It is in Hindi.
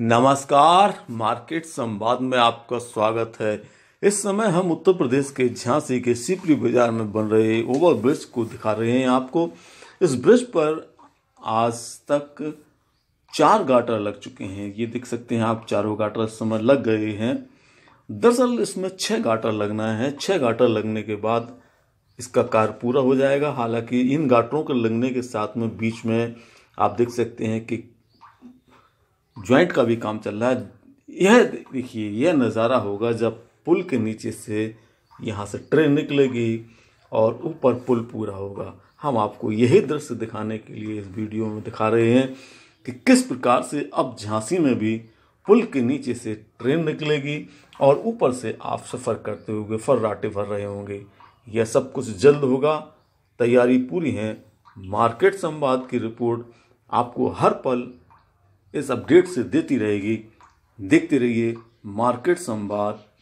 नमस्कार मार्केट संवाद में आपका स्वागत है इस समय हम उत्तर प्रदेश के झांसी के सीपरी बाजार में बन रहे ओवर ब्रिज को दिखा रहे हैं आपको इस ब्रिज पर आज तक चार गाटर लग चुके हैं ये देख सकते हैं आप चारों गाटर इस समय लग गए हैं दरअसल इसमें छह गाटर लगना है छह गाटर लगने के बाद इसका कार्य पूरा हो जाएगा हालांकि इन गाटरों के लगने के साथ में बीच में आप देख सकते हैं कि ज्वाइंट का भी काम चल रहा है यह देखिए यह नज़ारा होगा जब पुल के नीचे से यहाँ से ट्रेन निकलेगी और ऊपर पुल पूरा होगा हम आपको यही दृश्य दिखाने के लिए इस वीडियो में दिखा रहे हैं कि किस प्रकार से अब झांसी में भी पुल के नीचे से ट्रेन निकलेगी और ऊपर से आप सफ़र करते हुए फर्राटे भर रहे होंगे यह सब कुछ जल्द होगा तैयारी पूरी है मार्केट संवाद की रिपोर्ट आपको हर पल इस अपडेट से देती रहेगी देखते रहिए मार्केट संवाद